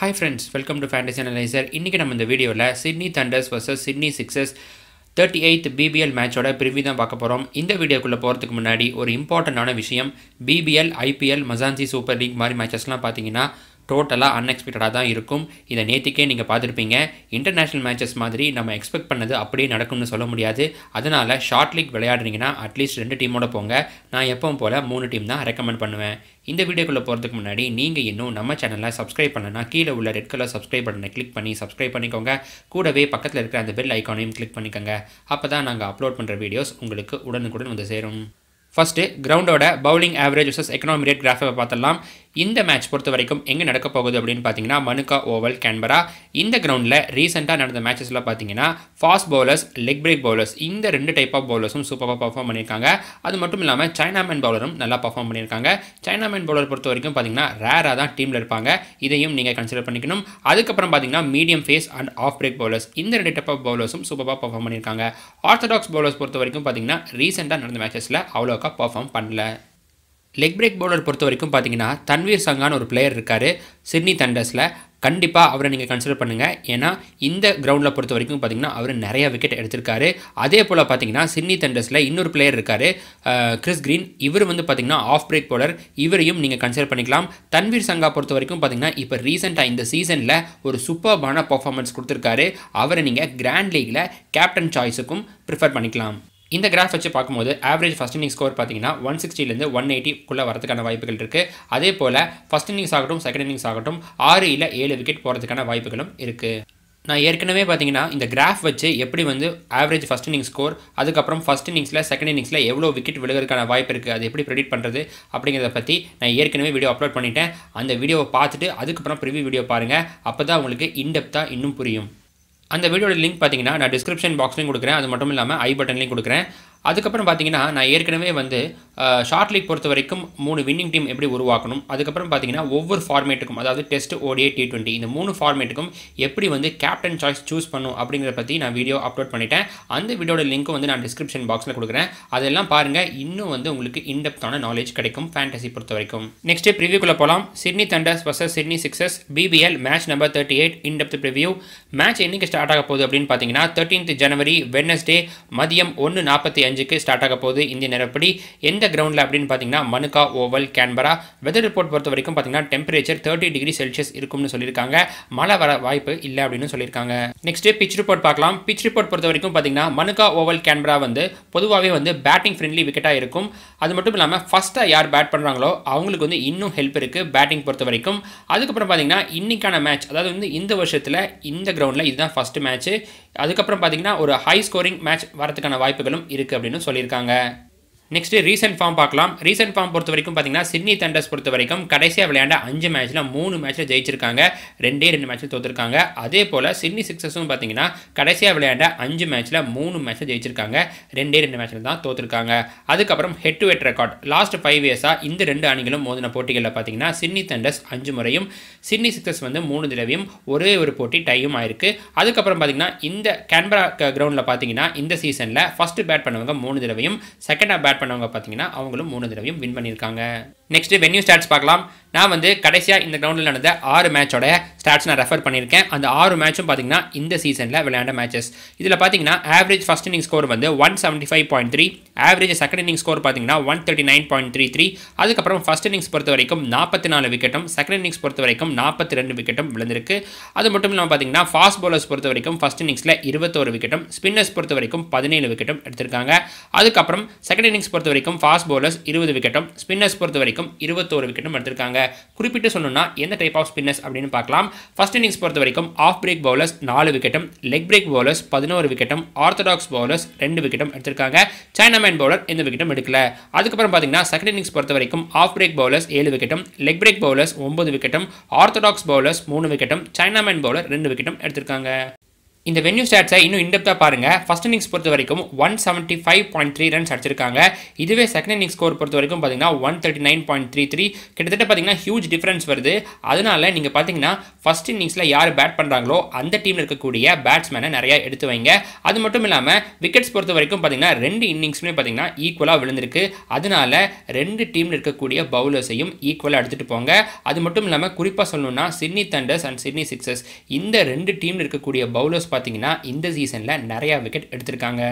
hi friends welcome to fantasy analyser இன்றைக்கி நம்ம இந்த வீடியோவில் Sydney Thunders versus Sydney Sixes thirty eighth BBL மேட்சோட பிரிவி தான் பார்க்க போகிறோம் இந்த வீடியோக்குள்ளே போகிறதுக்கு முன்னாடி ஒரு இம்பார்ட்டண்ட்டான விஷயம் BBL IPL Mzansi super league மாதிரி மேட்சஸ்லாம் பார்த்தீங்கன்னா டோட்டலாக அன்எக்ஸ்பெக்டடாக தான் இருக்கும் இதை நேற்றுக்கே நீங்கள் பார்த்துருப்பீங்க இன்டர்நேஷ்னல் மேட்சஸ் மாதிரி நம்ம எக்ஸ்பெக்ட் பண்ணது அப்படியே நடக்கும்னு சொல்ல முடியாது அதனால் ஷார்ட் லீக் விளையாடுறீங்கன்னா அட்லீஸ்ட் ரெண்டு டீமோட போங்க நான் எப்பவும் போல் மூணு டீம் தான் ரெக்கமெண்ட் பண்ணுவேன் இந்த வீடியோக்குள்ளே போகிறதுக்கு முன்னாடி நீங்கள் இன்னும் நம்ம சேனலில் சப்ஸ்கிரைப் பண்ணனா கீழே உள்ள ரெட் கலர் சப்ஸ்கிரைப் பட்டனை கிளிக் பண்ணி சப்ஸ்கிரைப் பண்ணிக்கோங்க கூடவே பக்கத்தில் இருக்கிற அந்த பெல் ஐக்கானையும் கிளிக் பண்ணிக்கோங்க அப்போ தான் நாங்கள் அப்லோட் பண்ணுற வீடியோஸ் உங்களுக்கு உடனுக்குடன் வந்து சேரும் ஃபஸ்ட்டு கிரவுண்டோட bowling average versus economy rate கிராஃபை பார்த்தலாம் இந்த மேட்ச் பொறுத்த வரைக்கும் எங்கே நடக்க போகுது அப்படின்னு பார்த்தீங்கன்னா மனுக்கா ஓவல் கேன்பரா இந்த கிரவுண்டில் ரீசெண்டாக நடந்த மேட்சஸில் பார்த்தீங்கன்னா fast bowlers leg break bowlers இந்த ரெண்டு டைப் ஆஃப் பவுலர்ஸும் சூப்பராக பர்ஃபார்ம் பண்ணியிருக்காங்க அது மட்டும் இல்லாமல் சைனா மேன் பவுலரும் நல்லா பர்ஃபார்ம் பண்ணியிருக்காங்க சைனா மேன் பவுலர் பொறுத்த வரைக்கும் பார்த்தீங்கன்னா ரேராக தான் டீமில் இருப்பாங்க இதையும் நீங்கள் கன்சிடர் பண்ணிக்கணும் அதுக்கப்புறம் பார்த்தீங்கன்னா medium pace and off break bowlers இந்த ரெண்டு டைப் ஆஃப் பவுலர்ஸும் சூப்பராக பர்ஃபார்ம் பண்ணியிருக்காங்க ஆர்த்தடாக்ஸ் பவுலர்ஸ் பொறுத்த வரைக்கும் பார்த்தீங்கன்னா ரீசெண்டாக நடந்த மேட்சஸில் அவ்வளோக்கா பர்ஃபார்ம் பண்ணல லெக் பிரேக் பவுலர் பொறுத்த வரைக்கும் பார்த்தீங்கன்னா தன்வீர் சங்கான்னு ஒரு பிளேயர் இருக்கார் சிட்னி தண்டர்ஸில் கண்டிப்பாக அவரை நீங்கள் கன்சிடர் பண்ணுங்கள் ஏன்னா இந்த கிரவுண்டில் பொறுத்த வரைக்கும் பார்த்தீங்கன்னா அவர் நிறையா விக்கெட் எடுத்திருக்காரு அதே போல் பார்த்தீங்கன்னா சிட்னி தண்டர்ஸில் இன்னொரு பிளேயர் இருக்கார் கிறிஸ் க்ரீன் இவர் வந்து பார்த்தீங்கன்னா ஆஃப் பிரேக் போலர் இவரையும் நீங்கள் கன்சிடர் பண்ணிக்கலாம் தன்வீர் சங்கா பொறுத்த வரைக்கும் பார்த்தீங்கன்னா இப்போ ரீசெண்டாக இந்த சீசனில் ஒரு சூப்பர்பான பர்ஃபார்மன்ஸ் கொடுத்துருக்காரு அவரை நீங்கள் கிராண்ட் லீகில் கேப்டன் சாய்ஸுக்கும் ப்ரிஃபர் பண்ணிக்கலாம் இந்த கிராஃப் வச்சு பார்க்கும்போது ஆவரேஜ் ஃபஸ்ட் இன்னிங் ஸ்கோர் பார்த்தீங்கன்னா ஒன் சிக்ஸ்டிலேருந்து ஒன் எயிட்டிக்குள்ளே வரதுக்கான வாய்ப்புகள் இருக்குது அதே போல் ஃபஸ்ட் இன்னிங்ஸ் ஆகட்டும் செகண்ட் இன்னிங்ஸ் ஆகட்டும் ஆறு இல்லை ஏழு விக்கெட் போகிறதுக்கான வாய்ப்புகளும் இருக்குது நான் ஏற்கனவே பார்த்தீங்கன்னா இந்த கிராஃப் வச்சு எப்படி வந்து ஆவரேஜ் ஃபஸ்ட் இன்னிங் ஸ்கோர் அதுக்கப்புறம் ஃபஸ்ட் இன்னிங்ஸில் செகண்ட் இன்னிங்ஸில் எவ்வளோ விக்கெட் விழுகிறதுக்கான வாய்ப்பு இருக்குது அது எப்படி ப்ரெடிட் பண்ணுறது அப்படிங்கிறத பற்றி நான் ஏற்கனவே வீடியோ அப்லோட் பண்ணிட்டேன் அந்த வீடியோவை பார்த்துட்டு அதுக்கப்புறம் ப்ரிவியூ வீடியோ பாருங்கள் அப்போ தான் உங்களுக்கு இன்டெப்த்தாக இன்னும் புரியும் அந்த வீடியோட லிங்க் பார்த்தீங்கன்னா நான் டிஸ்கிரிப்ஷன் பாக்ஸ்லையும் கொடுக்குறேன் அது மட்டும் இல்லாமல் ஐ பட்டன்லையும் கொடுக்குறேன் அதுக்கப்புறம் பார்த்தீங்கன்னா நான் ஏற்கனவே வந்து ஷார்ட் லீக் பொறுத்த வரைக்கும் மூணு வின்னிங் டீம் எப்படி உருவாக்கணும் அதுக்கப்புறம் பார்த்தீங்கன்னா ஒவ்வொரு ஃபார்மேட்டுக்கும் அதாவது டெஸ்ட் ஓடிஏ டி டுவெண்ட்டி இந்த மூணு ஃபார்மேட்டுக்கும் எப்படி வந்து கேப்டன் சாய்ஸ் சூஸ் பண்ணும் அப்படிங்கிறத பற்றி நான் வீடியோ அப்லோட் பண்ணிட்டேன் அந்த வீடியோட லிங்க் வந்து நான் டிஸ்கிரிப்ஷன் பாக்ஸில் கொடுக்குறேன் அதெல்லாம் பாருங்கள் இன்னும் வந்து உங்களுக்கு இன்டெப்தான நாலேஜ் கிடைக்கும் ஃபேண்டசி பொறுத்த வரைக்கும் நெக்ஸ்ட்டு ப்ரிவியூக்குள்ளே போகலாம் Sydney Thunders versus Sydney Sixes BBL match number thirty eight in depth preview match என்றைக்கு ஸ்டார்ட் ஆக போகுது அப்படின்னு பார்த்தீங்கன்னா தேர்ட்டீன்த் ஜனவரி வெட்னஸ்டே மதியம் ஒன்று நாற்பத்தி ரேஞ்சுக்கு ஸ்டார்ட் ஆக போகுது இந்திய நேரப்படி எந்த கிரவுண்டில் அப்படின்னு பார்த்தீங்கன்னா Manuka Oval Canberra weather report பொறுத்த வரைக்கும் பார்த்தீங்கன்னா டெம்பரேச்சர் தேர்ட்டி டிகிரி செல்சியஸ் இருக்கும்னு சொல்லியிருக்காங்க மழை வர வாய்ப்பு இல்லை அப்படின்னு சொல்லியிருக்காங்க நெக்ஸ்ட் பிச் ரிப்போர்ட் பார்க்கலாம் பிச் ரிப்போர்ட் பொறுத்த வரைக்கும் பார்த்தீங்கன்னா மனுக்கா ஓவல் கேன்பரா வந்து பொதுவாகவே வந்து பேட்டிங் ஃப்ரெண்ட்லி விக்கெட்டாக இருக்கும் அது மட்டும் இல்லாமல் ஃபஸ்ட்டாக யார் பேட் பண்ணுறாங்களோ அவங்களுக்கு வந்து இன்னும் ஹெல்ப் இருக்குது பேட்டிங் பொறுத்த வரைக்கும் அதுக்கப்புறம் பார்த்தீங்கன்னா இன்றைக்கான மேட்ச் அதாவது வந்து இந்த வருஷத்தில் இந்த கிரவுண்டில் இதுதான் ஃபஸ்ட்டு மேட்ச்சு அதுக்கப்புறம் பார்த்தீங்கன்னா ஒரு ஹை ஸ்கோரிங் மேட்ச் வரதுக்கான வாய்ப்புகளும் இருக்குது அப்படின்னு சொல்லியிருக்காங்க நெக்ஸ்ட் ரீசெண்ட் ஃபார்ம் பார்க்கலாம் ரீசென்ட் ஃபார்ம் பொறுத்த வரைக்கும் பார்த்தீங்கன்னா சிட்னி தண்டர்ஸ் பொறுத்த வரைக்கும் கடைசியாக விளையாண்ட அஞ்சு மேட்ச்சில் மூணு மேட்ச்சில் ஜெயிச்சிருக்காங்க ரெண்டே ரெண்டு மேட்ச்சில் தோற்றுருக்காங்க அதே போல் சிட்னி சிக்ஸஸும் பார்த்தீங்கன்னா கடைசியாக விளையாண்ட அஞ்சு மேட்ச்சில் மூணு மேட்ச்சில் ஜெயிச்சிருக்காங்க ரெண்டே ரெண்டு மேட்ச்சில் தான் தோற்றுருக்காங்க அதுக்கப்புறம் head to head record last five இயர்ஸாக இந்த ரெண்டு அணிகளும் மோதின போட்டிகளில் பார்த்தீங்கன்னா சிட்னி தண்டர்ஸ் அஞ்சு முறையும் சிட்னி சிக்ஸஸ் வந்து மூணு தடவையும் ஒரே ஒரு போட்டி டையும் ஆயிருக்கு அதுக்கப்புறம் பார்த்தீங்கன்னா இந்த கேன்பரா கிரவுண்டில் பார்த்தீங்கன்னா இந்த சீசனில் ஃபஸ்ட்டு பேட் பண்ணவங்க மூணு தடவையும் செகண்டாக பேட் பண்ணவங்க பார்த்தீங்கன்னா அவங்களும் மூணு தடவையும் வின் பண்ணியிருக்காங்க நெக்ஸ்ட் வென்யூ ஸ்டாட்ஸ் பார்க்கலாம் நான் வந்து கடைசியாக இந்த கிரவுண்டில் நடந்த ஆறு மேட்சோட ஸ்டாட்ஸ் நான் ரெஃபர் பண்ணியிருக்கேன் அந்த ஆறு மேட்சும் பார்த்தீங்கன்னா இந்த சீசனில் விளையாண்ட மேட்சஸ் இதில் பார்த்தீங்கன்னா ஆவரேஜ் ஃபஸ்ட் இன்னிங் ஸ்கோர் வந்து one seventy five point three average second inning score பார்த்தீங்கன்னா one thirty nine point three three அதுக்கப்புறம் ஃபஸ்ட் இன்னிங்ஸ் பொறுத்த வரைக்கும் நாற்பத்தி நாலு விக்கெட்டும் செகண்ட் இன்னிங்ஸ் பொறுத்த வரைக்கும் நாற்பத்தி ரெண்டு விக்கெட்டும் விழுந்திருக்கு அது மட்டும் இல்லாமல் பார்த்தீங்கன்னா ஃபாஸ்ட் பாலர்ஸ் பொறுத்த வரைக்கும் ஃபஸ்ட் இன்னிங்ஸில் இருபத்தோரு விக்கெட்டும் ஸ்பின்னர்ஸ் பொறுத்த வரைக்கும் பதினேழு விக்கெட்டும் எடுத்திருக்காங்க அதுக்கப்புறம் செகண்ட் இன்னிங்ஸ் பொறுத்த வரைக்கும் ஃபாஸ்ட் பவுலர்ஸ் இருபது விக்கெட்டும் ஸ்பின்னர்ஸ் பொறுத்த வரைக்கும் இருபத்தோரு விக்கெட்டும் எடுத்திருக்காங்க குறிப்பிட்டு சொன்னால் எந்த டைப் ஆஃப் ஸ்பின்னர்ஸ் அப்படின்னு பார்க்கலாம் ஃபஸ்ட் இன்னிங்ஸ் பொறுத்த வரைக்கும் ஆஃப் பிரேக் பவுலர்ஸ் நாலு விக்கெட்டும் லெக் பிரேக் பவுலர்ஸ் பதினோரு விக்கெட்டும் ஆர்த்தடாக்ஸ் பவுலர்ஸ் ரெண்டு விக்கெட்டும் எடுத்திருக்காங்க சைனாமேன் பவுலர் எந்த விக்கெட்டும் எடுக்கல அதுக்கப்புறம் பார்த்தீங்கன்னா செகண்ட் இன்னிங்ஸ் பொறுத்த வரைக்கும் ஆஃப் பிரேக் பவுலர்ஸ் ஏழு விக்கெட்டும் லெக் பிரேக் பவுலர்ஸ் ஒன்பது விக்கெட்டும் ஆர்த்தடாக்ஸ் பவுலர்ஸ் மூணு விக்கெட்டும் சைனாமேன் பவுலர் ரெண்டு விக்கெட்டும் எடுத்திருக்காங்க இந்த வென்யூ ஸ்டாட்ஸை இன்னும் இன்டெப்தாக பாருங்கள் ஃபஸ்ட் இன்னிங்ஸ் பொறுத்த வரைக்கும் one seventy five point three runs அடிச்சிருக்காங்க இதுவே செகண்ட் இன்னிங் ஸ்கோர் பொறுத்த வரைக்கும் பார்த்தீங்கன்னா one thirty nine point three three கிட்டத்தட்ட பார்த்தீங்கன்னா ஹியூஜ் டிஃப்ரென்ஸ் வருது அதனால் நீங்கள் பார்த்தீங்கன்னா ஃபஸ்ட் இன்னிங்ஸில் யார் பேட் பண்ணுறாங்களோ அந்த டீமில் இருக்கக்கூடிய பேட்ஸ்மேனை நிறையா எடுத்து வைங்க அது மட்டும் இல்லாமல் விக்கெட்ஸ் பொறுத்த வரைக்கும் பார்த்தீங்கன்னா ரெண்டு இன்னிங்ஸுமே பார்த்தீங்கன்னா ஈக்குவலாக விழுந்திருக்கு அதனால ரெண்டு டீமில் இருக்கக்கூடிய பவுலர்ஸையும் ஈக்குவலாக எடுத்துகிட்டு போங்க அது மட்டும் இல்லாமல் குறிப்பாக சொல்லணும்னா Sydney Thunders and Sydney Sixes இந்த ரெண்டு டீமில் இருக்கக்கூடிய பவுலர்ஸ் பார்த்தீங்கன்னா இந்த சீசனில் நிறையா விக்கெட் எடுத்திருக்காங்க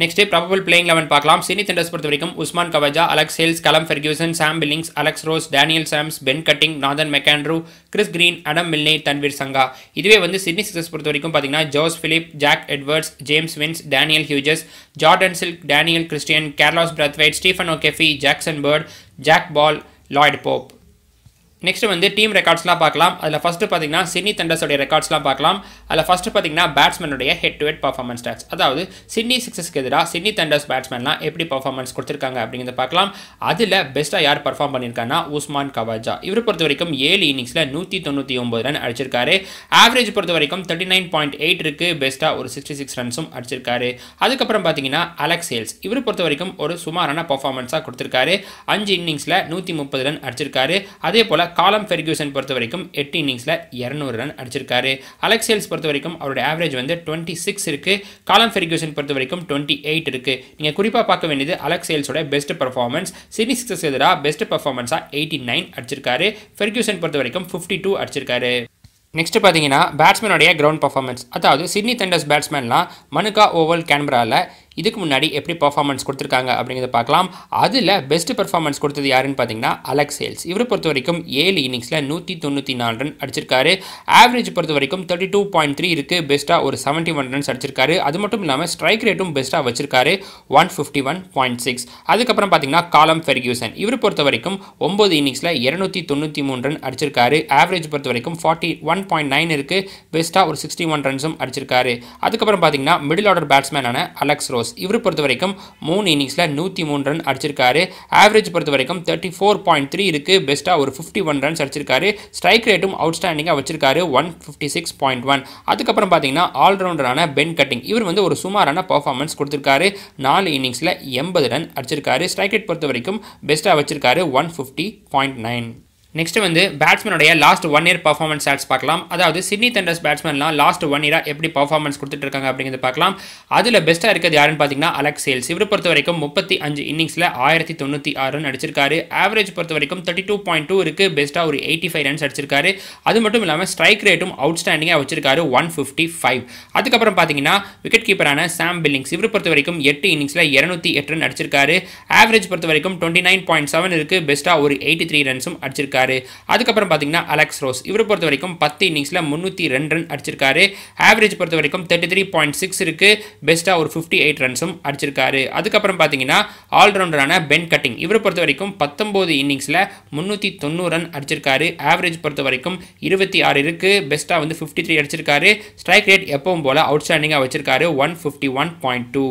நெக்ஸ்ட் ப்ராபபிள் பிளேயிங் லெவன் பார்க்கலாம் சினி தண்டர்ஸ் பொறுத்த வரைக்கும் Usman Khawaja Alex Hales Callum Ferguson Sam Billings Alex Ross Daniel Sams Ben Cutting Nathan McAndrew Chris Green Adam Milne Tanveer Sangha இதுவே வந்து சிட்னி சிக்ஸர்ஸ் பொறுத்த வரைக்கும் பார்த்தீங்கன்னா Josh Philippe Jack Edwards James Vince Daniel Hughes Jordan Silk Daniel Christian Carlos Brathwaite Stephen Keefe Jackson Bird Jack Ball Lloyd Pope next வந்து team ரெக்கார்ட்ஸ்லாம் பார்க்கலாம் அதில் first பார்த்தீங்கன்னா சிட்னி தண்டர்ஸோடைய ரெக்கார்ட்ஸ்லாம் பார்க்கலாம் அதில் ஃபஸ்ட்டு பார்த்தீங்கன்னா பேட்ஸ்மேனுடைய head to head performance stats அதாவது சிட்னி சிக்ஸஸ்க்கு எதிராக சிட்னி தண்டர்ஸ் பேட்ஸ்மேன்லாம் எப்படி பர்ஃபார்மன்ஸ் கொடுத்துருக்காங்க அப்படிங்கிறத பார்க்கலாம் அதில் பெஸ்ட்டாக யார் பர்ஃபார்ம் பண்ணியிருக்காங்கன்னா உஸ்மான் கவாஜா இவர் பொறுத்த வரைக்கும் ஏழு இன்னிங்ஸில் நூற்றி தொண்ணூற்றி ஒம்பது ரன் அடிச்சிருக்காரு ஆவரேஜ் பொறுத்த வரைக்கும் தேர்ட்டி நைன் பாயிண்ட் எயிட் இருக்குது பெஸ்ட்டாக ஒரு சிக்ஸ்டி சிக்ஸ் ரன்ஸும் அடிச்சிருக்காரு அதுக்கப்புறம் பார்த்தீங்கன்னா அலெக்ஸ் சேல்ஸ் இவர் பொறுத்த வரைக்கும் ஒரு சுமாரான பர்ஃபார்மன்ஸாக கொடுத்துருக்காரு அஞ்சு இன்னிங்ஸில் நூற்றி முப்பது ரன் அடிச்சிருக்காரு அதே போல் காலம் ஃபெர்கியூசன் பொறுத்த வரைக்கும் எட்டு இன்னிங்ஸில் இரநூறு ரன் அடிச்சிருக்காரு அலெக்சேல்ஸ் பொறுத்த வரைக்கும் அவருடைய ஆவரேஜ் வந்து டுவெண்ட்டி சிக்ஸ் இருக்குது காலம் ஃபெர்கியூசன் பொறுத்த வரைக்கும் டுவெண்ட்டி எயிட் இருக்குது நீங்கள் குறிப்பாக பார்க்க வேண்டியது அலெக்சேல்ஸோட பெஸ்ட் பர்ஃபார்மன்ஸ் சீரிஸ் சிக்ஸஸ் எதிராக பெஸ்ட் பர்ஃபார்மன்ஸாக எயிட்டி நைன் அடிச்சிருக்காரு ஃபெர்கியூசன் பொறுத்த வரைக்கும் ஃபிஃப்டி டூ அடிச்சிருக்காரு நெக்ஸ்ட் பார்த்தீங்கன்னா பேட்ஸ்மேனுடைய கிரவுண்ட் பர்ஃபார்மன்ஸ் அதாவது சிட்னி தண்டர்ஸ் பேட்ஸ்மேன்லாம் மனுகா ஓவல் கேன்பராவில் இதுக்கு முன்னாடி எப்படி பர்ஃபார்மன்ஸ் கொடுத்துருக்காங்க அப்படிங்கிறத பார்க்கலாம் அதில் பெஸ்ட் பர்ஃபார்மன்ஸ் கொடுத்தது யாருன்னு பார்த்தீங்கன்னா அலெக்ஸ் ஹேல்ஸ் இவரை பொறுத்த வரைக்கும் ஏழு இன்னிங்ஸில் நூற்றி தொண்ணூற்றி நாலு ரன் அடிச்சிருக்காரு ஆவரேஜ் பொறுத்த வரைக்கும் தேர்ட்டி டூ பாயிண்ட் த்ரீ இருக்குது பெஸ்ட்டாக ஒரு செவன்ட்டி ஒன் ரன்ஸ் அடிச்சிருக்காரு அது மட்டும் இல்லாமல் ஸ்ட்ரைக் ரேட்டும் பெஸ்ட்டாக வச்சிருக்காரு one fifty one point six அதுக்கப்புறம் பார்த்தீங்கன்னா காலம் ஃபெர்கியூசன் இவர் பொறுத்த வரைக்கும் ஒம்பது இன்னிங்ஸில் இரநூத்தி தொண்ணூற்றி மூணு ரன் அடிச்சிருக்காரு ஆவரேஜ் பொறுத்த வரைக்கும் ஃபார்ட்டி ஒன் பாயிண்ட் நைன் இருக்குது பெஸ்ட்டாக ஒரு சிக்ஸ்டி ஒன் ரன்ஸும் அடிச்சிருக்காரு அதுக்கப்புறம் பார்த்தீங்கன்னா மிடில் ஆர்டர் பேட்ஸ்மேனான அலெக்ஸ் ரோஸ் போஸ் இவர் பொறுத்த வரைக்கும் மூணு இன்னிங்ஸில் நூற்றி மூணு ரன் அடிச்சிருக்காரு ஆவரேஜ் பொறுத்த வரைக்கும் தேர்ட்டி ஃபோர் பாயிண்ட் த்ரீ இருக்குது பெஸ்ட்டாக ஒரு ஃபிஃப்டி ஒன் ரன்ஸ் அடிச்சிருக்காரு ஸ்ட்ரைக் ரேட்டும் அவுட்ஸ்டாண்டிங்காக வச்சிருக்காரு one fifty six point one அதுக்கப்புறம் பார்த்தீங்கன்னா ஆல்ரவுண்டரான பென் கட்டிங் இவர் வந்து ஒரு சுமாரான பர்ஃபார்மன்ஸ் கொடுத்துருக்காரு நாலு இன்னிங்ஸில் எண்பது ரன் அடிச்சிருக்காரு ஸ்ட்ரைக் ரேட் பொறுத்த வரைக்கும் பெஸ்ட்டாக வச்சிருக்காரு one fifty point nine next வந்து பேட்ஸ்மேனுடைய last one year performance stats பார்க்கலாம் அதாவது சிட்னி தண்டர்ஸ் பேட்ஸ்மேன்லாம் லாஸ்ட் ஒன் இயராக எப்படி பர்ஃபார்மன்ஸ் கொடுத்துட்டு இருக்காங்க அப்படிங்கிறது பார்க்கலாம் அதில் பெஸ்ட்டாக இருக்கிறது யாருன்னு பார்த்தீங்கன்னா அலெக்ஸ் சேல்ஸ் இவர் பொறுத்த வரைக்கும் முப்பத்தி அஞ்சு இன்னிங்ஸில் ஆயிரத்தி தொண்ணூற்றி ஆறு ரன் அடிச்சிருக்காரு ஆவரேஜ் பொறுத்த வரைக்கும் தேர்ட்டி டூ பாயிண்ட் டூ இருக்குது பெஸ்ட்டாக ஒரு எயிட்டி ஃபைவ் ரன்ஸ் அடிச்சிருக்காரு அது மட்டும் இல்லாமல் ஸ்ட்ரைக் ரேட்டும் அவுட் ஸ்டாண்டிங்காக வச்சிருக்காரு ஒன் ஃபிஃப்டி ஃபைவ் அதுக்கப்புறம் பார்த்தீங்கன்னா விக்கெட் கீப்பரான சாம் பில்லிங்ஸ் இவர் பொறுத்த வரைக்கும் எட்டு இன்னிங்ஸில் இரநூத்தி எட்டு ரன் அடிச்சிருக்காரு ஆவரேஜ் பொறுத்த வரைக்கும் டுவெண்ட்டி நைன் பாயிண்ட் செவன் இருக்குது பெஸ்ட்டாக ஒரு எயிட்டி த்ரீ ரன்ஸும் அடிச்சிருக்காரு அடிச்சிருக்காரு அதுக்கப்புறம் பார்த்தீங்கன்னா அலெக்ஸ் ரோஸ் இவரை பொறுத்த வரைக்கும் பத்து இன்னிங்ஸில் முந்நூற்றி ரெண்டு ரன் அடிச்சிருக்காரு ஆவரேஜ் பொறுத்த வரைக்கும் தேர்ட்டி த்ரீ பாயிண்ட் சிக்ஸ் இருக்குது பெஸ்ட்டாக ஒரு ஃபிஃப்டி எயிட் ரன்ஸும் அடிச்சிருக்காரு அதுக்கப்புறம் பார்த்தீங்கன்னா ஆல்ரவுண்டரான பென் கட்டிங் இவரை பொறுத்த வரைக்கும் பத்தொம்போது இன்னிங்ஸில் முந்நூற்றி தொண்ணூறு ரன் அடிச்சிருக்காரு ஆவரேஜ் பொறுத்த வரைக்கும் இருபத்தி ஆறு இருக்குது பெஸ்ட்டாக வந்து ஃபிஃப்டி த்ரீ அடிச்சிருக்காரு ஸ்ட்ரைக் ரேட் எப்பவும் போல் அவுட்ஸ்டாண்டிங்காக வச்சிருக்காரு one fifty one point two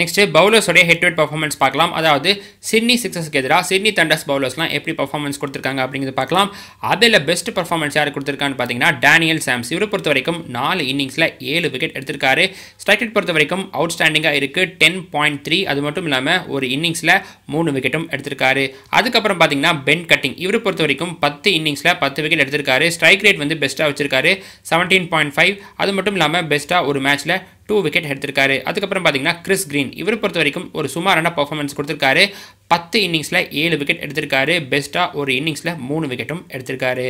next பவுலர்ஸோடைய ஹெட் டு ஹெட் பர்ஃபார்மன்ஸ் பார்க்கலாம் அதாவது சிட்னி சிக்ஸஸ்க்கு எதிராக சிட்னி தண்டர்ஸ் பவுலர்ஸ்லாம் எப்படி பர்ஃபார்மன்ஸ் கொடுத்துருக்காங்க அப்படிங்கிறது பார்க்கலாம் அதில் பெஸ்ட் பர்ஃபார்மன்ஸ் யார் கொடுத்துருக்கான்னு பார்த்தீங்கன்னா டேனியல் சாம்ஸ் இவரை பொறுத்த வரைக்கும் நாலு இன்னிங்ஸில் ஏழு விக்கெட் எடுத்திருக்காரு ஸ்ட்ரைக் ரேட் பொறுத்த வரைக்கும் அவுட் ஸ்டாண்டிங்காக இருக்குது டென் பாயிண்ட் த்ரீ அது மட்டும் இல்லாமல் ஒரு இன்னிங்ஸில் மூணு விக்கெட்டும் எடுத்திருக்காரு அதுக்கப்புறம் பார்த்தீங்கன்னா பென் கட்டிங் இவரை பொறுத்த வரைக்கும் பத்து இன்னிங்ஸில் பத்து விக்கெட் எடுத்திருக்காரு ஸ்ட்ரைக் ரேட் வந்து பெஸ்ட்டாக வச்சிருக்காரு செவன்டீன் பாயிண்ட் ஃபைவ் அது மட்டும் இல்லாமல் பெஸ்ட்டாக ஒரு மேட்ச்சில் டூ விக்கெட் எடுத்திருக்காரு அதுக்கப்புறம் பார்த்தீங்கன்னா கிறிஸ் கிரீன் இவரை பொறுத்த வரைக்கும் ஒரு சுமாரான பர்ஃபார்மன்ஸ் கொடுத்துருக்காரு பத்து இன்னிங்ஸில் ஏழு விக்கெட் எடுத்திருக்காரு பெஸ்ட்டாக ஒரு இன்னிங்ஸில் மூணு விக்கெட்டும் எடுத்திருக்காரு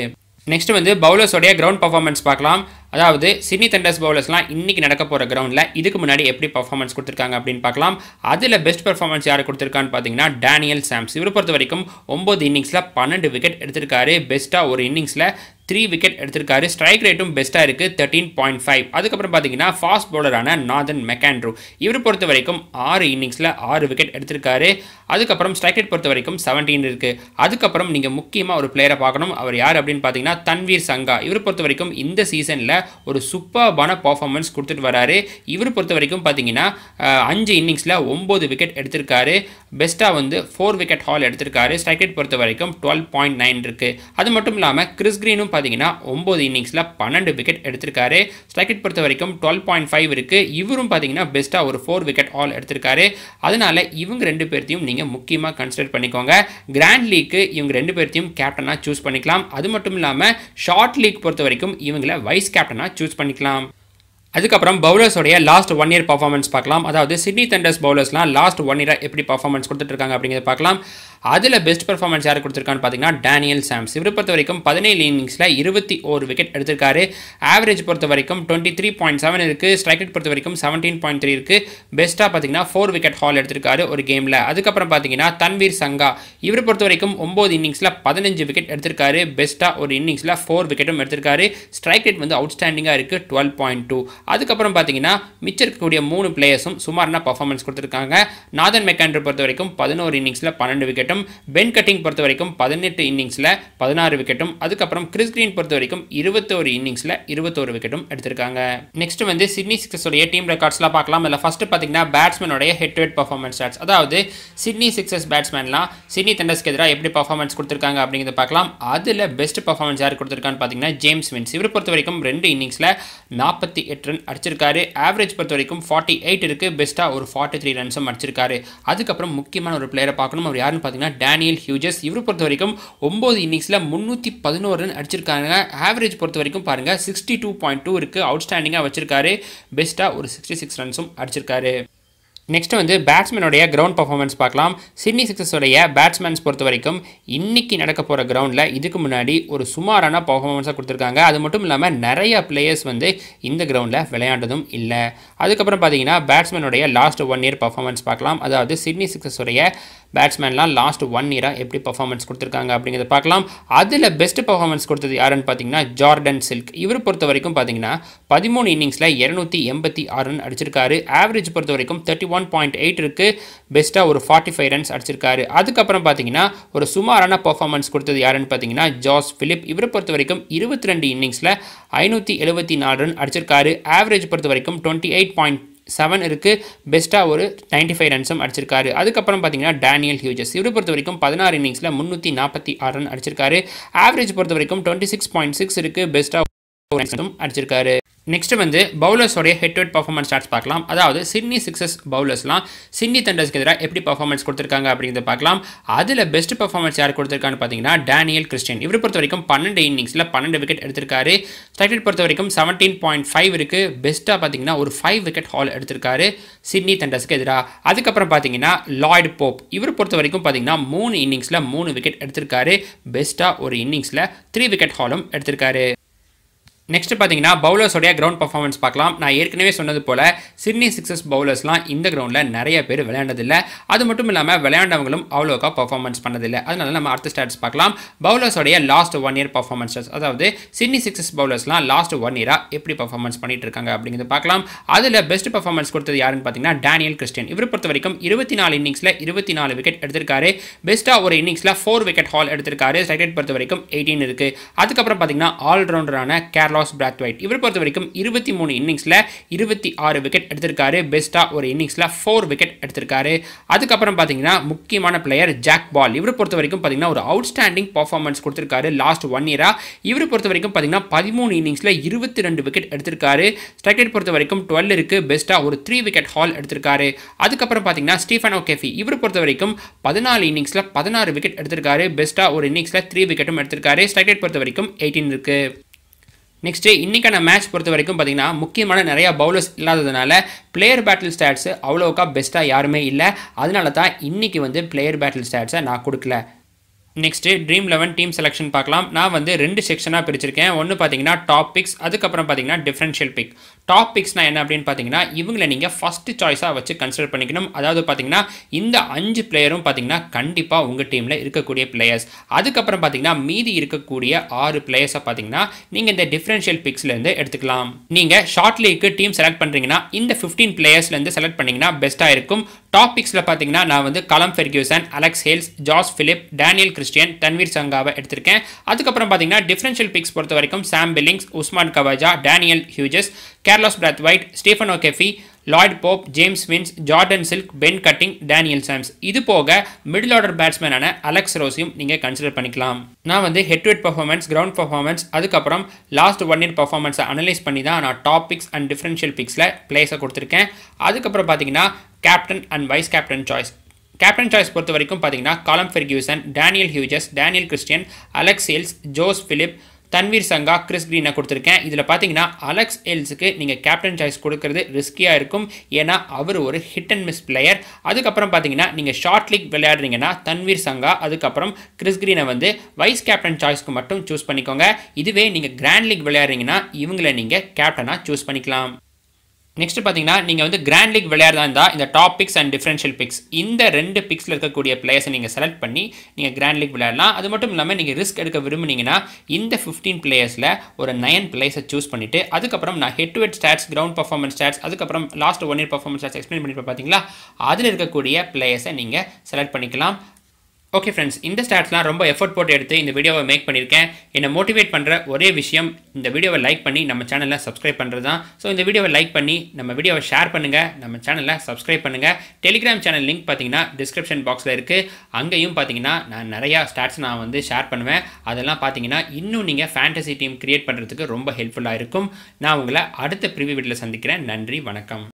நெக்ஸ்ட் வந்து பவுலர்ஸோடைய கிரவுண்ட் பர்ஃபார்மன்ஸ் பார்க்கலாம் அதாவது சிமி தண்டர்ஸ் பவுலர்ஸ்லாம் இன்றைக்கி நடக்க போகிற கிரவுண்டில் இதுக்கு முன்னாடி எப்படி பர்ஃபார்மன்ஸ் கொடுத்துருக்காங்க அப்படின்னு பார்க்கலாம் அதில் பெஸ்ட் பர்ஃபார்மன்ஸ் யார் கொடுத்துருக்கான்னு பார்த்தீங்கன்னா டேனியல் சாம்ஸ் இவரை பொறுத்த வரைக்கும் ஒம்பது இன்னிங்ஸில் பன்னெண்டு விக்கெட் எடுத்திருக்காரு பெஸ்ட்டாக ஒரு இன்னிங்ஸில் த்ரீ விக்கெட் எடுத்திருக்காரு ஸ்ட்ரைக் ரேட்டும் பெஸ்ட்டாக இருக்குது தேர்ட்டீன் பாயிண்ட் ஃபைவ் அதுக்கப்புறம் பார்த்தீங்கன்னா ஃபாஸ்ட் பவுலரான நாதன் மெக்கான்ட்ரூ இவரை பொறுத்த வரைக்கும் ஆறு இன்னிங்ஸில் ஆறு விக்கெட் எடுத்திருக்காரு அதுக்கப்புறம் ஸ்ட்ரைக் ரேட் பொறுத்த வரைக்கும் செவன்டீன் இருக்குது அதுக்கப்புறம் நீங்கள் முக்கியமாக ஒரு பிளேயரை பார்க்கணும் அவர் யார் அப்படின்னு பார்த்தீங்கன்னா தன்வீர் சங்கா இவரை பொறுத்த வரைக்கும் இந்த சீசனில் ஒரு சூப்பர்பான பர்ஃபார்மன்ஸ் கொடுத்துட்டு வராரு இவர் பொறுத்த வரைக்கும் பார்த்தீங்கன்னா அஞ்சு இன்னிங்ஸில் ஒம்பது விக்கெட் எடுத்திருக்காரு பெஸ்ட்டாக வந்து ஃபோர் விக்கெட் ஹால் எடுத்திருக்காரு ஸ்ட்ரைக்கெட் பொறுத்த வரைக்கும் டுவெல் பாயிண்ட் நைன் இருக்குது அது மட்டும் இல்லாமல் கிறிஸ் கிரீனும் பார்த்தீங்கன்னா ஒம்பது இன்னிங்ஸில் பன்னெண்டு விக்கெட் எடுத்திருக்காரு ஸ்ட்ரைக்கெட் பொறுத்த வரைக்கும் டுவெல் பாயிண்ட் ஃபைவ் இருக்குது இவரும் பார்த்தீங்கன்னா பெஸ்ட்டாக ஒரு ஃபோர் விக்கெட் ஹால் எடுத்திருக்காரு அதனால் இவங்க ரெண்டு பேர்த்தையும் நீங்கள் முக்கியமாக கன்சிடர் பண்ணிக்கோங்க கிராண்ட் லீக்கு இவங்க ரெண்டு பேர்த்தையும் கேப்டனாக சூஸ் பண்ணிக்கலாம் அது மட்டும் இல்லாமல் ஷார்ட் லீக் பொறுத்த வரைக்கும் இவங்களை வைஸ் கேப்டன் பேட்டர்னா சூஸ் பண்ணிக்கலாம் அதுக்கப்புறம் பவுலர்ஸோடைய லாஸ்ட் ஒன் இயர் பர்ஃபார்மன்ஸ் பார்க்கலாம் அதாவது சிட்னி தண்டர்ஸ் பவுலர்ஸ்லாம் லாஸ்ட் ஒன் இயராக எப்படி பர்ஃபார்மன்ஸ் இருக்காங்க அப்படிங்கிறத பார்க்கலாம் அதில் பெஸ்ட் பர்ஃபார்மன்ஸ் யார் கொடுத்துருக்கான்னு பார்த்தீங்கன்னா டேனியல் சாம்ஸ் இவரை பொறுத்த வரைக்கும் பதினேழு இன்னிங்ஸில் இருபத்தி ஒரு விக்கெட் எடுத்திருக்காரு ஆவரேஜ் பொறுத்த வரைக்கும் டுவெண்ட்டி த்ரீ பாயிண்ட் செவன் இருக்குது ஸ்ட்ரைக் ரேட் பொறுத்த வரைக்கும் செவன்டீன் பாயிண்ட் த்ரீ இருக்குது பெஸ்ட்டாக பார்த்தீங்கன்னா ஃபோர் விக்கெட் ஹால் எடுத்திருக்காரு ஒரு கேமில் அதுக்கப்புறம் பார்த்தீங்கன்னா தன்வீர் சங்கா இவரை பொறுத்த வரைக்கும் ஒம்பது இன்னிங்ஸில் பதினஞ்சு விக்கெட் எடுத்திருக்காரு பெஸ்ட்டாக ஒரு இன்னிங்ஸில் ஃபோர் விக்கெட்டும் எடுத்திருக்காரு ஸ்ட்ரைக் ரேட் வந்து அவுட்ஸ்டாண்டிங்காக இருக்குது டுவெல் பாயிண்ட் டூ அதுக்கப்புறம் பார்த்தீங்கன்னா மிச்சம் இருக்கக்கூடிய மூணு பிளேயர்ஸும் சுமாரான பர்ஃபார்மன்ஸ் கொடுத்துருக்காங்க நாதன் மெக்கான்ட்ரு பொறுத்த வரைக்கும் பதினோரு இன்னிங்ஸில் பன்னெண்டு விக்கெட் விக்கெட்டும் பென் கட்டிங் பொறுத்த வரைக்கும் பதினெட்டு இன்னிங்ஸில் பதினாறு விக்கெட்டும் அதுக்கப்புறம் கிறிஸ் கிரீன் பொறுத்த வரைக்கும் இருபத்தோரு இன்னிங்ஸில் இருபத்தோரு விக்கெட்டும் எடுத்திருக்காங்க நெக்ஸ்ட் வந்து சிட்னி சிக்ஸஸோடைய டீம் ரெக்கார்ட்ஸ்லாம் பார்க்கலாம் இல்லை ஃபஸ்ட்டு பார்த்தீங்கன்னா பேட்ஸ்மேனுடைய ஹெட் ஹெட் பர்ஃபார்மன்ஸ் ஸ்டாட்ஸ் அதாவது சிட்னி சிக்ஸஸ் பேட்ஸ்மேன்லாம் சிட்னி தண்டர்ஸ்க்கு எதிராக எப்படி பர்ஃபார்மன்ஸ் கொடுத்துருக்காங்க அப்படிங்கிறத பார்க்கலாம் அதில் பெஸ்ட் பர்ஃபார்மன்ஸ் யார் கொடுத்துருக்கான்னு பார்த்தீங்கன்னா ஜேம்ஸ் வின்ஸ் இவர் பொறுத்த வரைக்கும் ரெண்டு இன்னிங்ஸில் நாற்பத்தி எட்டு ரன் அடிச்சிருக்காரு ஆவரேஜ் பொறுத்த வரைக்கும் ஃபார்ட்டி எயிட் இருக்குது பெஸ்ட்டாக ஒரு ஃபார்ட்டி த்ரீ ரன்ஸும் அடிச்சிருக்காரு அதுக்கப்புறம் முக்கியமான ஒரு பிளேயரை பார்க்கணும் அவர் யாருன்னு பார்த்தீங்கன்னா பார்த்தீங்கன்னா டேனியல் ஹியூஜஸ் இவர் பொறுத்த வரைக்கும் ஒம்பது இன்னிங்ஸில் முந்நூற்றி பதினோரு ரன் அடிச்சிருக்காங்க ஆவரேஜ் பொறுத்த வரைக்கும் பாருங்கள் சிக்ஸ்டி டூ பாயிண்ட் டூ இருக்குது அவுட்ஸ்டாண்டிங்காக வச்சிருக்காரு பெஸ்ட்டாக ஒரு சிக்ஸ்டி சிக்ஸ் ரன்ஸும் அடிச்சிருக்காரு நெக்ஸ்ட் வந்து பேட்ஸ்மேனுடைய கிரவுண்ட் பர்ஃபார்மன்ஸ் பார்க்கலாம் சிட்னி சிக்ஸஸோடைய பேட்ஸ்மேன்ஸ் பொறுத்த வரைக்கும் இன்றைக்கி நடக்க போகிற கிரவுண்டில் இதுக்கு முன்னாடி ஒரு சுமாரான பர்ஃபார்மன்ஸாக கொடுத்துருக்காங்க அது மட்டும் இல்லாமல் நிறைய பிளேயர்ஸ் வந்து இந்த கிரவுண்டில் விளையாண்டதும் இல்லை அதுக்கப்புறம் பார்த்தீங்கன்னா பேட்ஸ்மேனுடைய லாஸ்ட் ஒன் இயர் பர்ஃபார்மன்ஸ் பார்க்கலாம் அதாவது சிட்னி சிக்ஸஸோடைய பேட்ஸ்மேன்லாம் லாஸ்ட் ஒன் இயராக எப்படி பர்ஃபார்மன்ஸ் கொடுத்துருக்காங்க அப்படிங்கிறத பார்க்கலாம் அதில் பெஸ்ட் பர்ஃபார்மன்ஸ் கொடுத்தது யாருன்னு பார்த்தீங்கன்னா ஜார்டன் சில்க் இவர் பொறுத்த வரைக்கும் பார்த்தீங்கன்னா பதிமூணு இன்னிங்ஸில் இரநூத்தி எண்பத்தி ஆறு அடிச்சிருக்காரு ஆவரேஜ் பொறுத்த வரைக்கும் thirty one one point eight இருக்குது பெஸ்ட்டாக ஒரு ஃபார்ட்டி ஃபைவ் ரன்ஸ் அடிச்சிருக்காரு அதுக்கப்புறம் பார்த்தீங்கன்னா ஒரு சுமாரான பர்ஃபார்மன்ஸ் கொடுத்தது யாருன்னு பார்த்தீங்கன்னா ஜாஸ் ஃபிலிப் இவரை பொறுத்த வரைக்கும் இருபத்தி ரெண்டு இன்னிங்ஸில் ஐநூற்றி எழுபத்தி நாலு ரன் அடிச்சிருக்காரு ஆவரேஜ் பொறுத்த வரைக்கும் டுவெண்ட்டி எயிட் பாயிண்ட் செவன் இருக்குது பெஸ்ட்டாக ஒரு நைன்டி ஃபைவ் ரன்ஸும் அடிச்சிருக்காரு அதுக்கப்புறம் பார்த்தீங்கன்னா டேனியல் ஹியூஜஸ் இவரை பொறுத்த வரைக்கும் பதினாறு இன்னிங்ஸில் முந்நூற்றி நாற்பத்தி ஆறு ரன் அடிச்சிருக்காரு ஆவரேஜ் பொறுத்த வரைக்கும் டுவெண்ட்டி சிக்ஸ் பாயிண்ட் சிக்ஸ் இருக்குது பெஸ்ட்டாக அடிச்சிருக்காரு நெக்ஸ்ட் வந்து பவுலர்ஸோடைய head to head performance stats பார்க்கலாம் அதாவது சிட்னி சிக்ஸஸ் பவுலர்ஸ்லாம் சிட்னி தண்டர்ஸ்க்கு எதிராக எப்படி பர்ஃபார்மன்ஸ் கொடுத்துருக்காங்க அப்படிங்கிறத பார்க்கலாம் அதில் பெஸ்ட் பர்ஃபார்மன்ஸ் யார் கொடுத்துருக்கான்னு பார்த்தீங்கன்னா டேனியல் கிறிஸ்டியன் இவரை பொறுத்த வரைக்கும் பன்னெண்டு இன்னிங்ஸில் பன்னெண்டு விக்கெட் எடுத்திருக்காரு ஸ்ட்ரைக்கெட் பொறுத்த வரைக்கும் செவன்டீன் பாயிண்ட் ஃபைவ் இருக்குது பெஸ்ட்டாக பார்த்தீங்கன்னா ஒரு ஃபைவ் விக்கெட் ஹால் எடுத்திருக்காரு சிட்னி தண்டர்ஸ்க்கு எதிராக அதுக்கப்புறம் பார்த்தீங்கன்னா லாய்டு போப் இவர் பொறுத்த வரைக்கும் பார்த்தீங்கன்னா மூணு இன்னிங்ஸில் மூணு விக்கெட் எடுத்திருக்காரு பெஸ்ட்டாக ஒரு இன்னிங்ஸில் த்ரீ விக்கெட் ஹாலும் எடுத்திருக்காரு நெக்ஸ்ட் பார்த்தீங்கன்னா பவுலர்ஸோடைய கிரவுண்ட் பர்ஃபார்மன்ஸ் பார்க்கலாம் நான் ஏற்கனவே சொன்னது போல் சிட்னி சிக்ஸஸ் பவுலர்ஸ்லாம் இந்த கிரவுண்டில் நிறைய பேர் விளையாண்டதில்லை அது மட்டும் இல்லாமல் விளையாண்டவங்களும் அவ்வளோக்கா பர்ஃபார்மன்ஸ் பண்ணதில்லை அதனால நம்ம அடுத்த ஸ்டாட்ஸ் பார்க்கலாம் பவுலர்ஸோடைய லாஸ்ட் ஒன் இயர் பர்ஃபார்மன்ஸஸ் அதாவது சிட்னி சிக்ஸஸ் பவுலர்ஸ்லாம் லாஸ்ட் ஒன் இயராக எப்படி பர்ஃபார்மன்ஸ் பண்ணிட்டு இருக்காங்க அப்படிங்கிறது பார்க்கலாம் அதில் பெஸ்ட் பர்ஃபார்மன்ஸ் கொடுத்தது யாருன்னு பார்த்தீங்கன்னா டேனியல் கிறிஸ்டியன் இவர் பொறுத்த வரைக்கும் இருபத்தி நாலு இன்னிங்ஸில் இருபத்தி நாலு விக்கெட் எடுத்திருக்காரு பெஸ்ட்டாக ஒரு இன்னிங்ஸில் ஃபோர் விக்கெட் ஹால் எடுத்திருக்காரு ஸ்ட்ரைக் பொறுத்த வரைக்கும் எயிட்டீன் இருக்குது அதுக்கப்புறம் பார்த்தீங்கன்னா ஆல்ரவுண்டரான கேரளா ராஸ் பிராத்வைட் இவர் பொறுத்த வரைக்கும் இருபத்தி மூணு இன்னிங்ஸில் இருபத்தி ஆறு விக்கெட் எடுத்திருக்காரு பெஸ்ட்டாக ஒரு இன்னிங்ஸில் ஃபோர் விக்கெட் எடுத்திருக்காரு அதுக்கப்புறம் பார்த்தீங்கன்னா முக்கியமான பிளேயர் ஜாக் பால் இவர் பொறுத்த வரைக்கும் பார்த்தீங்கன்னா ஒரு அவுட்ஸ்டாண்டிங் பர்ஃபார்மன்ஸ் கொடுத்துருக்காரு லாஸ்ட் ஒன் இயராக இவர் பொறுத்த வரைக்கும் பார்த்தீங்கன்னா பதிமூணு இன்னிங்ஸில் இருபத்தி ரெண்டு விக்கெட் எடுத்திருக்காரு ஸ்ட்ரைக்கெட் பொறுத்த வரைக்கும் டுவெல் இருக்குது பெஸ்ட்டாக ஒரு த்ரீ விக்கெட் ஹால் எடுத்திருக்காரு அதுக்கப்புறம் பார்த்தீங்கன்னா ஸ்டீஃபன் ஓகேஃபி இவர் பொறுத்த வரைக்கும் பதினாலு இன்னிங்ஸில் பதினாறு விக்கெட் எடுத்திருக்காரு பெஸ்ட்டாக ஒரு இன்னிங்ஸில் த்ரீ விக்கெட்டும் எடுத்திருக்காரு ஸ்ட்ரைக்கெட் பொறுத்த வரைக்கும் எயிட்டீன் இருக்குது நெக்ஸ்ட்டு இன்றைக்கான மேட்ச் பொறுத்த வரைக்கும் பார்த்திங்கன்னா முக்கியமான நிறையா பவுலர்ஸ் இல்லாததுனால பிளேயர் பேட்டில் ஸ்டாட்ஸு அவ்வளோக்கா பெஸ்ட்டாக யாருமே இல்லை அதனால தான் இன்றைக்கி வந்து பிளேயர் பேட்டில் ஸ்டாட்ஸை நான் கொடுக்கல next dream eleven team selection பார்க்கலாம் நான் வந்து ரெண்டு செக்ஷனாக பிரிச்சிருக்கேன் ஒன்று பார்த்தீங்கன்னா டாப் பிக்ஸ் அதுக்கப்புறம் பார்த்தீங்கன்னா டிஃப்ரென்ஷியல் பிக் டாப் பிக்ஸ்னால் என்ன அப்படின்னு பார்த்தீங்கன்னா இவங்களை நீங்கள் ஃபஸ்ட்டு சாய்ஸாக வச்சு கன்சிடர் பண்ணிக்கணும் அதாவது பார்த்தீங்கன்னா இந்த அஞ்சு பிளேயரும் பார்த்தீங்கன்னா கண்டிப்பாக உங்கள் டீமில் இருக்கக்கூடிய பிளேயர்ஸ் அதுக்கப்புறம் பார்த்தீங்கன்னா மீதி இருக்கக்கூடிய ஆறு பிளேயர்ஸை பார்த்தீங்கன்னா நீங்கள் இந்த டிஃப்ரென்ஷியல் பிக்ஸ்லேருந்து எடுத்துக்கலாம் நீங்கள் ஷார்ட் லீக்கு டீம் செலக்ட் பண்ணுறீங்கன்னா இந்த ஃபிஃப்டீன் பிளேயர்ஸ்லேருந்து செலக்ட் பண்ணிங்கன்னா பெஸ்ட்டாக இருக்கும் டாப் பிக்ஸில் பார்த்தீங்கன்னா நான் வந்து Callum Ferguson Alex Hales Josh Philippe Daniel Chris Christian Tanveer சங்காவை எடுத்திருக்கேன் அதுக்கப்புறம் பார்த்தீங்கன்னா டிஃபரன்ஷியல் பிக்ஸ் பொறுத்த வரைக்கும் Sam Billings Usman Khawaja Daniel Hughes Carlos Brathwaite Stephen Keefe Lloyd Pope James Vince Jordan Silk Ben Cutting Daniel Sams இது போக மிடில் ஆர்டர் பேட்ஸ்மேனான Alex ரோஸையும் நீங்கள் கன்சிடர் பண்ணிக்கலாம் நான் வந்து ஹெட் வெட் பர்ஃபார்மன்ஸ் கிரவுண்ட் பர்ஃபார்மன்ஸ் அதுக்கப்புறம் லாஸ்ட் ஒன் இயர் பர்ஃபார்மன்ஸை அனலைஸ் பண்ணி தான் நான் டாப் பிக்ஸ் அண்ட் டிஃபரன்ஷியல் பிக்ஸில் பிளேஸை கொடுத்துருக்கேன் அதுக்கப்புறம் பார்த்தீங்கன்னா captain and vice captain choice captain choice பொறுத்த வரைக்கும் பார்த்தீங்கன்னா Callum Ferguson Daniel Hughes Daniel Christian Alex Hales Josh Philippe Tanveer Sangha Chris கிரீனை கொடுத்துருக்கேன் இதில் பார்த்தீங்கன்னா அலெக்ஸ் எல்ஸுக்கு நீங்கள் கேப்டன் சாய்ஸ் கொடுக்கறது ரிஸ்கியாக இருக்கும் ஏன்னா அவர் ஒரு ஹிட் அண்ட் மிஸ் பிளேயர் அதுக்கப்புறம் பார்த்தீங்கன்னா நீங்கள் ஷார்ட் லீக் விளையாடுறீங்கன்னா தன்வீர் சங்கா அதுக்கப்புறம் கிறிஸ் க்ரீனை வந்து வைஸ் கேப்டன் சாய்ஸ்க்கு மட்டும் சூஸ் பண்ணிக்கோங்க இதுவே நீங்கள் கிராண்ட் லீக் விளையாடுறீங்கன்னா இவங்களை நீங்கள் கேப்டனாக சூஸ் பண்ணிக்கலாம் நெக்ஸ்ட் பார்த்தீங்கன்னா நீங்கள் வந்து கிராண்ட் லீக் விளையாடுறதா இருந்தால் இந்த top picks and differential picks இந்த ரெண்டு பிக்ஸில் இருக்கக்கூடிய பிளேயர்ஸை நீங்கள் செலக்ட் பண்ணி நீங்கள் கிராண்ட் லீக் விளையாடலாம் அது மட்டும் இல்லாமல் நீங்கள் ரிஸ்க் எடுக்க விரும்புனீங்கன்னா இந்த ஃபிஃப்டீன் பிளேயர்ஸில் ஒரு நயன் பிளேயர்ஸை சூஸ் பண்ணிவிட்டு அதுக்கப்புறம் நான் head to head stats ground performance stats அதுக்கப்புறம் last one year performance stats explain பண்ணிட்டு பார்த்தீங்களா அதில் இருக்கக்கூடிய பிளேயர்ஸை நீங்கள் செலக்ட் பண்ணிக்கலாம் ஓகே ஃப்ரெண்ட்ஸ் இந்த ஸ்டாட்ஸ்லாம் ரொம்ப எஃபர்ட் போட்டு எடுத்து இந்த வீடியோவை மேக் பண்ணியிருக்கேன் என்னை மோட்டிவேட் பண்ணுற ஒரே விஷயம் இந்த வீடியோவை லைக் பண்ணி நம்ம சேனலில் சப்ஸ்கிரைப் பண்ணுறது தான் ஸோ இந்த வீடியோவை லைக் பண்ணி நம்ம வீடியோவை ஷேர் பண்ணுங்கள் நம்ம சேனலில் சப்ஸ்கிரைப் பண்ணுங்கள் டெலிகிராம் சேனல் லிங்க் பார்த்தீங்கன்னா டிஸ்கிரிப்ஷன் பாக்ஸில் இருக்குது அங்கேயும் பார்த்தீங்கன்னா நான் நிறையா ஸ்டாட்ஸ் நான் வந்து ஷேர் பண்ணுவேன் அதெல்லாம் பார்த்தீங்கன்னா இன்னும் நீங்கள் ஃபேண்டசி டீம் க்ரியேட் பண்ணுறதுக்கு ரொம்ப ஹெல்ப்ஃபுல்லாக இருக்கும் நான் உங்களை அடுத்த ப்ரிவியூ வீட்டில் சந்திக்கிறேன் நன்றி வணக்கம்